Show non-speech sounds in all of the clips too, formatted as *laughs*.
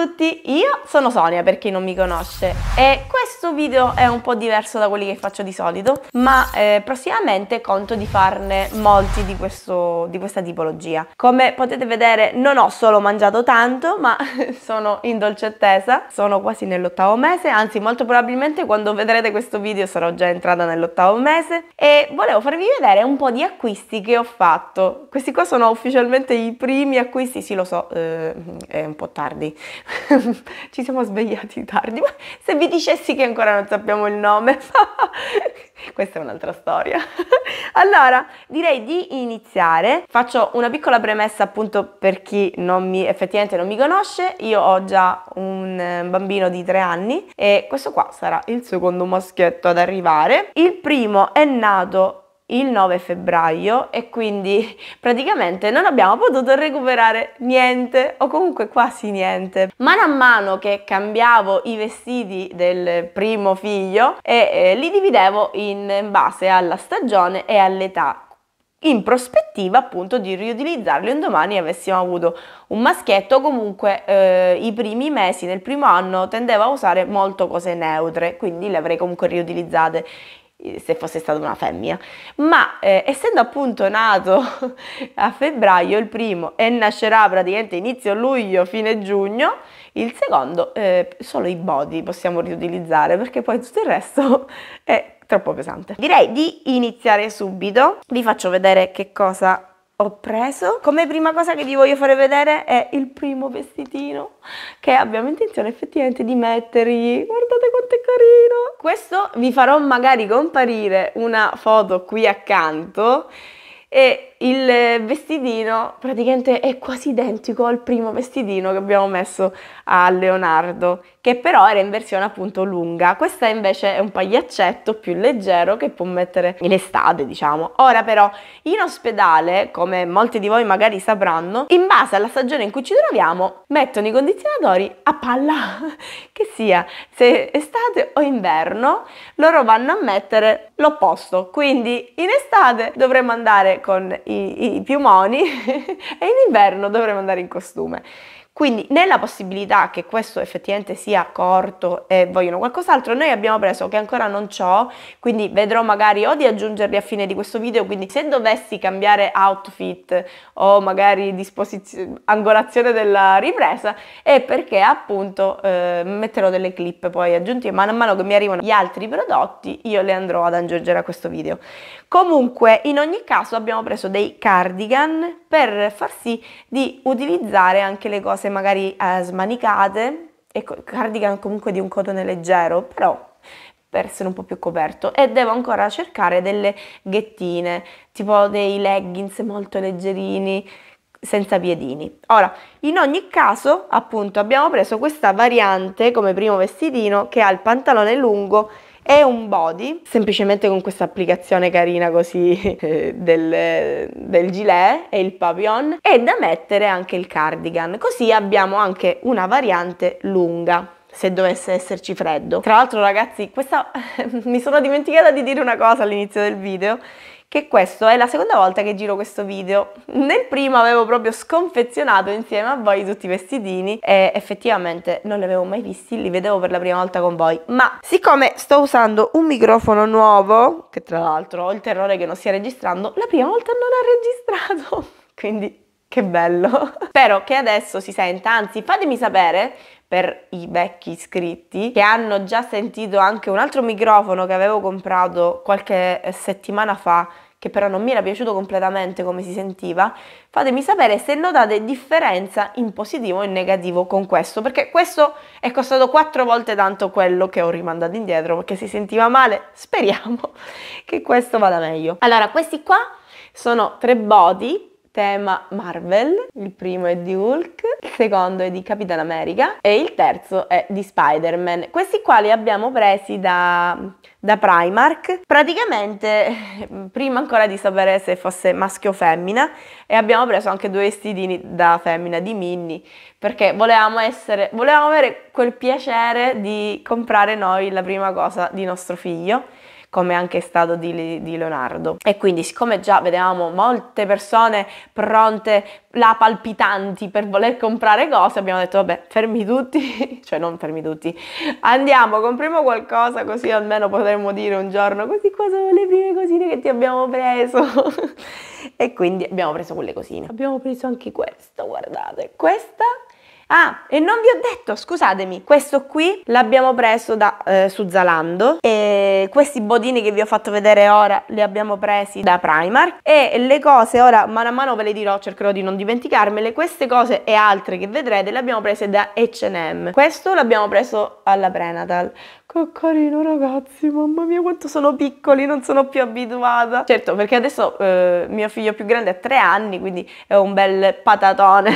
Ciao a tutti, io sono Sonia per chi non mi conosce e questo video è un po' diverso da quelli che faccio di solito ma eh, prossimamente conto di farne molti di, questo, di questa tipologia. Come potete vedere non ho solo mangiato tanto ma *laughs* sono in dolce attesa sono quasi nell'ottavo mese anzi molto probabilmente quando vedrete questo video sarò già entrata nell'ottavo mese e volevo farvi vedere un po' di acquisti che ho fatto. Questi qua sono ufficialmente i primi acquisti, sì lo so, eh, è un po' tardi *laughs* ci siamo svegliati tardi, ma se vi dicessi che ancora non sappiamo il nome, *laughs* questa è un'altra storia. *laughs* allora, direi di iniziare. Faccio una piccola premessa appunto per chi non mi, effettivamente non mi conosce. Io ho già un eh, bambino di tre anni e questo qua sarà il secondo maschietto ad arrivare. Il primo è nato il 9 febbraio e quindi *laughs* praticamente non abbiamo potuto recuperare niente o comunque quasi niente. Mano a mano che cambiavo i vestiti del primo figlio e eh, li dividevo in base alla stagione e all'età in prospettiva appunto di riutilizzarli un domani avessimo avuto un maschietto comunque eh, i primi mesi nel primo anno tendevo a usare molto cose neutre quindi le avrei comunque riutilizzate se fosse stata una femmina, ma eh, essendo appunto nato *laughs* a febbraio il primo e nascerà praticamente inizio luglio, fine giugno, il secondo eh, solo i body possiamo riutilizzare perché poi tutto il resto *laughs* è troppo pesante. Direi di iniziare subito, vi faccio vedere che cosa ho preso come prima cosa che vi voglio fare vedere è il primo vestitino che abbiamo intenzione effettivamente di mettergli guardate quanto è carino questo vi farò magari comparire una foto qui accanto e il vestitino praticamente è quasi identico al primo vestitino che abbiamo messo a Leonardo, che però era in versione appunto lunga. Questa invece è un pagliaccetto più leggero che può mettere in estate, diciamo. Ora però, in ospedale, come molti di voi magari sapranno, in base alla stagione in cui ci troviamo, mettono i condizionatori a palla, *laughs* che sia se estate o inverno, loro vanno a mettere l'opposto. Quindi in estate dovremmo andare con i, i piumoni *laughs* e in inverno dovremo andare in costume. Quindi nella possibilità che questo effettivamente sia corto e vogliono qualcos'altro, noi abbiamo preso che ancora non ho, quindi vedrò magari o di aggiungerli a fine di questo video, quindi se dovessi cambiare outfit o magari angolazione della ripresa, è perché appunto eh, metterò delle clip poi aggiuntive, man mano che mi arrivano gli altri prodotti io le andrò ad aggiungere a questo video. Comunque in ogni caso abbiamo preso dei cardigan per far sì di utilizzare anche le cose borse magari eh, smanicate e cardigan comunque di un cotone leggero, però per essere un po' più coperto e devo ancora cercare delle ghettine, tipo dei leggings molto leggerini senza piedini. Ora, in ogni caso, appunto, abbiamo preso questa variante come primo vestitino che ha il pantalone lungo e un body, semplicemente con questa applicazione carina così *laughs* eh, del, del gilet e il pavillon e da mettere anche il cardigan, così abbiamo anche una variante lunga se dovesse esserci freddo. Tra l'altro ragazzi, questa *laughs* mi sono dimenticata di dire una cosa all'inizio del video, che questa è la seconda volta che giro questo video. Nel primo avevo proprio sconfezionato insieme a voi tutti i vestitini e effettivamente non li avevo mai visti, li vedevo per la prima volta con voi. Ma siccome sto usando un microfono nuovo, che tra l'altro ho il terrore che non stia registrando, la prima volta non ha registrato, *laughs* quindi che bello! *laughs* Spero che adesso si senta, anzi fatemi sapere per i vecchi iscritti che hanno già sentito anche un altro microfono che avevo comprato qualche eh, settimana fa che però non mi era piaciuto completamente come si sentiva, fatemi sapere se notate differenza in positivo e in negativo con questo, perché questo è costato quattro volte tanto quello che ho rimandato indietro perché si sentiva male. Speriamo *laughs* che questo vada meglio. Allora, questi qua sono tre body tema Marvel, il primo è di Hulk, il secondo è di Capitan America e il terzo è di Spider-Man. Questi qua li abbiamo presi da, da Primark, praticamente *laughs* prima ancora di sapere se fosse maschio o femmina e abbiamo preso anche due vestitini da femmina di Minnie perché volevamo, essere, volevamo avere quel piacere di comprare noi la prima cosa di nostro figlio come anche è stato di, di Leonardo. E quindi siccome già vedevamo molte persone pronte, la palpitanti per voler comprare cose, abbiamo detto vabbè fermi tutti, *laughs* cioè non fermi tutti, andiamo, compriamo qualcosa così almeno potremmo dire un giorno così qua sono le prime cosine che ti abbiamo preso. *laughs* e quindi abbiamo preso quelle cosine. Abbiamo preso anche questa, guardate, questa Ah, e non vi ho detto, scusatemi, questo qui l'abbiamo preso da, eh, su Zalando e questi bodini che vi ho fatto vedere ora li abbiamo presi da Primark e le cose, ora mano a mano ve le dirò, cercherò di non dimenticarmele, queste cose e altre che vedrete le abbiamo prese da H&M. Questo l'abbiamo preso alla Prenatal. Coccolino ragazzi, mamma mia quanto sono piccoli, non sono più abituata. Certo, perché adesso eh, mio figlio più grande ha tre anni, quindi è un bel patatone.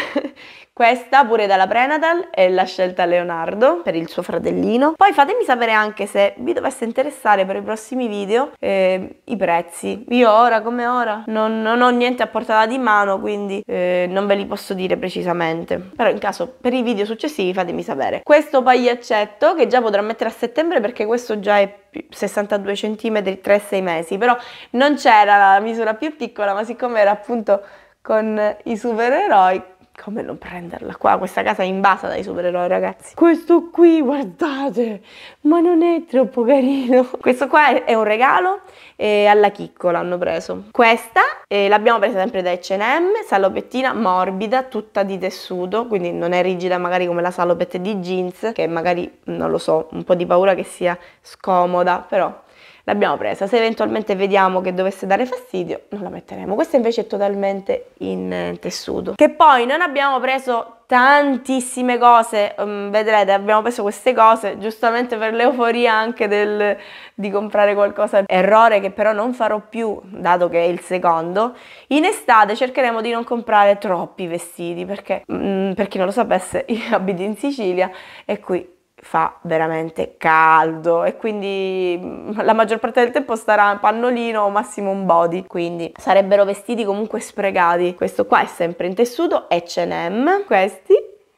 *laughs* Questa pure dalla Prenatal è la scelta Leonardo per il suo fratellino. Poi fatemi sapere anche se vi dovesse interessare per i prossimi video eh, i prezzi. Io ora come ora non, non, ho niente a portata di mano, quindi eh, non ve li posso dire precisamente. Però in caso per i video successivi fatemi sapere. Questo pagliaccetto che già potrò mettere a settembre settembre perché questo già è 62 cm 3-6 mesi, però non c'era la misura più piccola, ma siccome era appunto con i supereroi come non prenderla qua? Questa casa è invasa dai supereroi, ragazzi. Questo qui, guardate, ma non è troppo carino. Questo qua è un regalo e alla chicco l'hanno preso. Questa eh, l'abbiamo presa sempre da H&M, salopettina morbida, tutta di tessuto, quindi non è rigida magari come la salopette di jeans, che magari, non lo so, un po' di paura che sia scomoda, però l'abbiamo presa. Se eventualmente vediamo che dovesse dare fastidio, non la metteremo. Questa invece è totalmente in eh, tessuto. Che poi non abbiamo preso tantissime cose, um, vedrete, abbiamo preso queste cose giustamente per l'euforia anche del, di comprare qualcosa. Errore che però non farò più, dato che è il secondo. In estate cercheremo di non comprare troppi vestiti, perché um, per chi non lo sapesse, *laughs* io abito in Sicilia e qui fa veramente caldo e quindi mm, la maggior parte del tempo starà pannolino o massimo un body quindi sarebbero vestiti comunque sprecati questo qua è sempre in tessuto H&M questi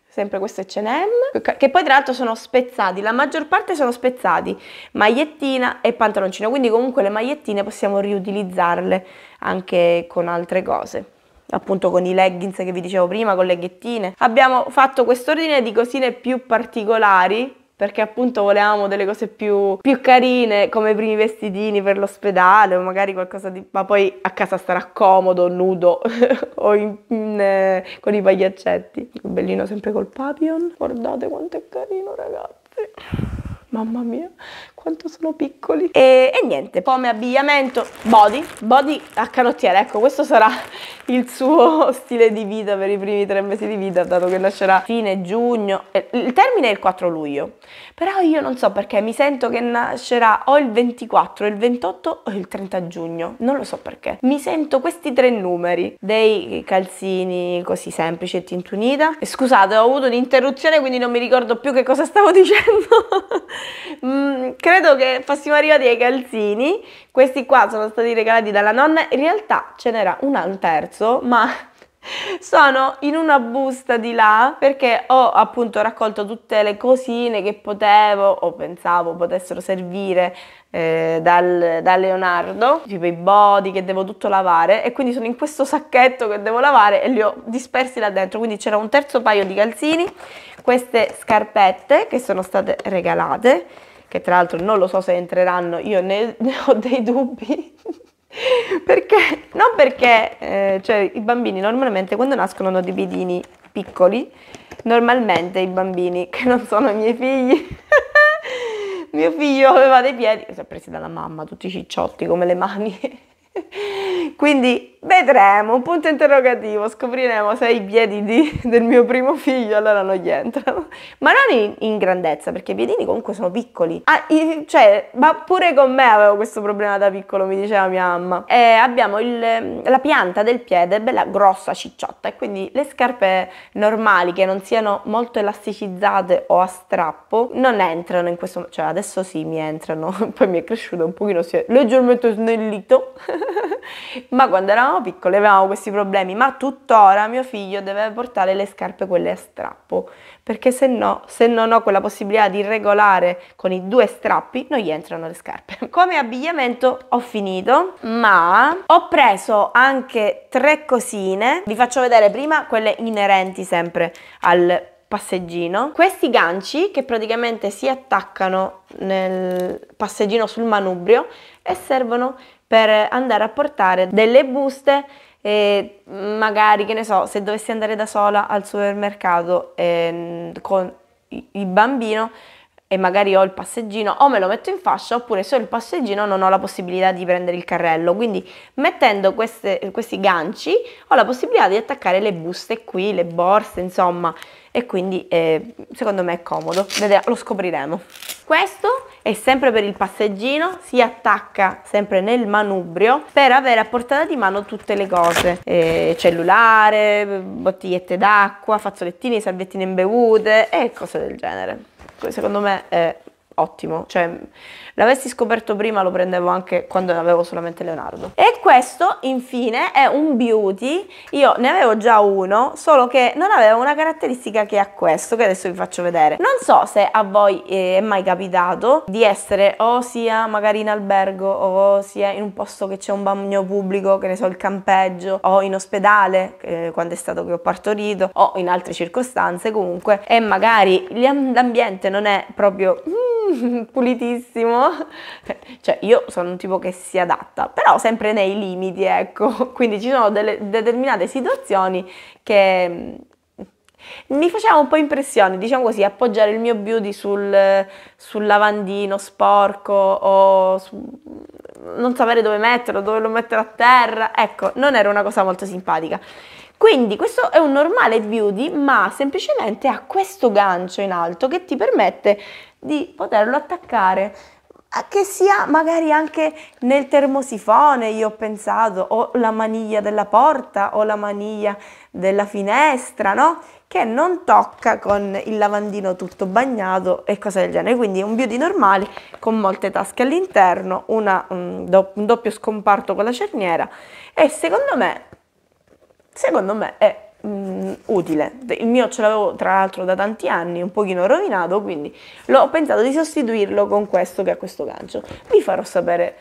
sempre questo H&M, che poi tra l'altro sono spezzati, la maggior parte sono spezzati, magliettina e pantaloncino, quindi comunque le magliettine possiamo riutilizzarle anche con altre cose appunto con i leggings che vi dicevo prima, con le ghettine. Abbiamo fatto quest'ordine di cosine più particolari perché appunto volevamo delle cose più, più, carine come i primi vestitini per l'ospedale o magari qualcosa di... ma poi a casa starà comodo, nudo *laughs* o in, in, eh, con i pagliaccetti. bellino sempre col papillon, guardate quanto è carino ragazzi. Mamma mia, quanto sono piccoli. E, e, niente, come abbigliamento, body, body a canottiera. Ecco, questo sarà il suo *laughs* stile di vita per i primi tre mesi di vita, dato che nascerà fine giugno. Eh, il termine è il 4 luglio. Però io non so perché, mi sento che nascerà o il 24, il 28 o il 30 giugno. Non lo so perché. Mi sento questi tre numeri dei calzini così semplici e tintunita. scusate, ho avuto un'interruzione, quindi non mi ricordo più che cosa stavo *laughs* dicendo mm, credo che fossimo arrivati ai calzini. Questi qua sono stati regalati dalla nonna. In realtà ce n'era un, al terzo, ma sono in una busta di là perché ho appunto raccolto tutte le cosine che potevo o pensavo potessero servire eh, dal, da Leonardo, tipo i body che devo tutto lavare e quindi sono in questo sacchetto che devo lavare e li ho dispersi là dentro, quindi c'era un terzo paio di calzini, queste scarpette che sono state regalate, che tra l'altro non lo so se entreranno, io ne, *laughs* ne ho dei dubbi. *laughs* perché, non perché eh, cioè, i bambini normalmente quando nascono hanno dei bidini piccoli, normalmente i bambini che non sono i miei figli, *laughs* mio figlio aveva dei piedi, si è presi dalla mamma tutti cicciotti come le mani. *laughs* Quindi vedremo, un punto interrogativo, scopriremo se i piedini del mio primo figlio allora non gli entrano. Ma non in, in grandezza, perché i piedini comunque sono piccoli. Ah, i, cioè, ma pure con me avevo questo problema da piccolo, mi diceva mia mamma. E abbiamo il, la pianta del piede bella grossa, cicciotta, e quindi le scarpe normali che non siano molto elasticizzate o a strappo non entrano in questo... Cioè, adesso sì, mi entrano, *laughs* poi mi è cresciuto un pochino, si è leggermente snellito. *laughs* ma quando eravamo piccoli avevamo questi problemi, ma tuttora mio figlio deve portare le scarpe quelle a strappo, perché se no, se non ho quella possibilità di regolare con i due strappi, non gli entrano le scarpe. *laughs* Come abbigliamento ho finito, ma ho preso anche tre cosine, vi faccio vedere prima quelle inerenti sempre al passeggino. Questi ganci che praticamente si attaccano nel passeggino sul manubrio e servono per andare a portare delle buste e magari, che ne so, se dovessi andare da sola al supermercato eh, con il bambino e magari ho il passeggino o me lo metto in fascia oppure se ho il passeggino non ho la possibilità di prendere il carrello quindi mettendo queste, questi ganci ho la possibilità di attaccare le buste qui le borse insomma e quindi eh, secondo me è comodo lo scopriremo questo e sempre per il passeggino si attacca sempre nel manubrio per avere a portata di mano tutte le cose eh, cellulare, bottigliette d'acqua, fazzolettini, salviettine imbevute e cose del genere secondo me è ottimo. Cioè, l'avessi scoperto prima lo prendevo anche quando avevo solamente Leonardo. E questo, infine, è un beauty. Io ne avevo già uno, solo che non aveva una caratteristica che ha questo, che adesso vi faccio vedere. Non so se a voi eh, è mai capitato di essere o sia magari in albergo o sia in un posto che c'è un bagno pubblico, che ne so, il campeggio, o in ospedale, eh, quando è stato che ho partorito, o in altre circostanze comunque, e magari l'ambiente non è proprio... Mm, *laughs* pulitissimo. Cioè, io sono un tipo che si adatta, però sempre nei limiti, ecco. *laughs* Quindi ci sono delle determinate situazioni che mm, mi faceva un po' impressione, diciamo così, appoggiare il mio beauty sul, sul lavandino sporco o su, non sapere dove metterlo, dove lo mettere a terra. Ecco, non era una cosa molto simpatica. Quindi questo è un normale beauty, ma semplicemente ha questo gancio in alto che ti permette di poterlo attaccare che sia magari anche nel termosifone, io ho pensato, o la maniglia della porta o la maniglia della finestra, no? Che non tocca con il lavandino tutto bagnato e cose del genere. Quindi un beauty normale con molte tasche all'interno, un, do, un doppio scomparto con la cerniera e secondo me secondo me è mh, mm, utile. Il mio ce l'avevo tra l'altro da tanti anni, un pochino rovinato, quindi l'ho pensato di sostituirlo con questo che ha questo gancio. Vi farò sapere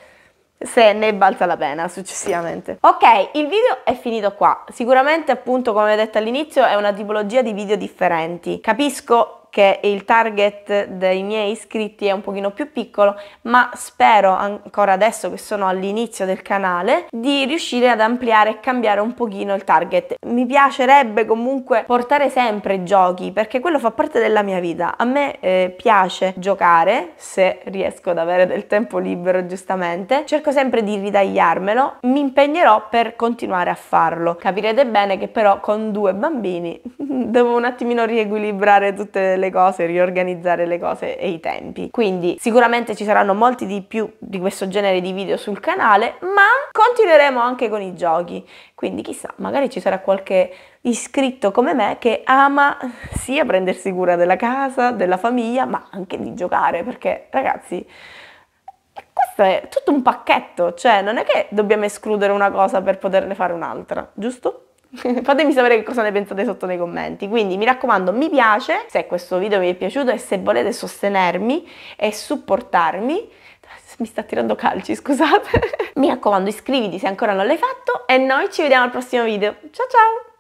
se ne balza la pena successivamente. Ok, il video è finito qua. Sicuramente appunto come ho detto all'inizio è una tipologia di video differenti. Capisco che il target dei miei iscritti è un pochino più piccolo, ma spero ancora adesso che sono all'inizio del canale di riuscire ad ampliare e cambiare un pochino il target. Mi piacerebbe comunque portare sempre giochi perché quello fa parte della mia vita. A me eh, piace giocare se riesco ad avere del tempo libero giustamente. Cerco sempre di ritagliarmelo, mi impegnerò per continuare a farlo. Capirete bene che però con due bambini devo un attimino riequilibrare tutte le cose, riorganizzare le cose e i tempi. Quindi sicuramente ci saranno molti di più di questo genere di video sul canale, ma continueremo anche con i giochi. Quindi chissà, magari ci sarà qualche iscritto come me che ama sia prendersi cura della casa, della famiglia, ma anche di giocare, perché ragazzi questo è tutto un pacchetto, cioè non è che dobbiamo escludere una cosa per poterne fare un'altra, giusto? *laughs* Fatemi sapere cosa ne pensate sotto nei commenti. Quindi mi raccomando, mi piace se questo video vi è piaciuto e se volete sostenermi e supportarmi. *laughs* Mi sta tirando calci, scusate. *laughs* mi raccomando, iscriviti se ancora non l'hai fatto e noi ci vediamo al prossimo video. Ciao ciao!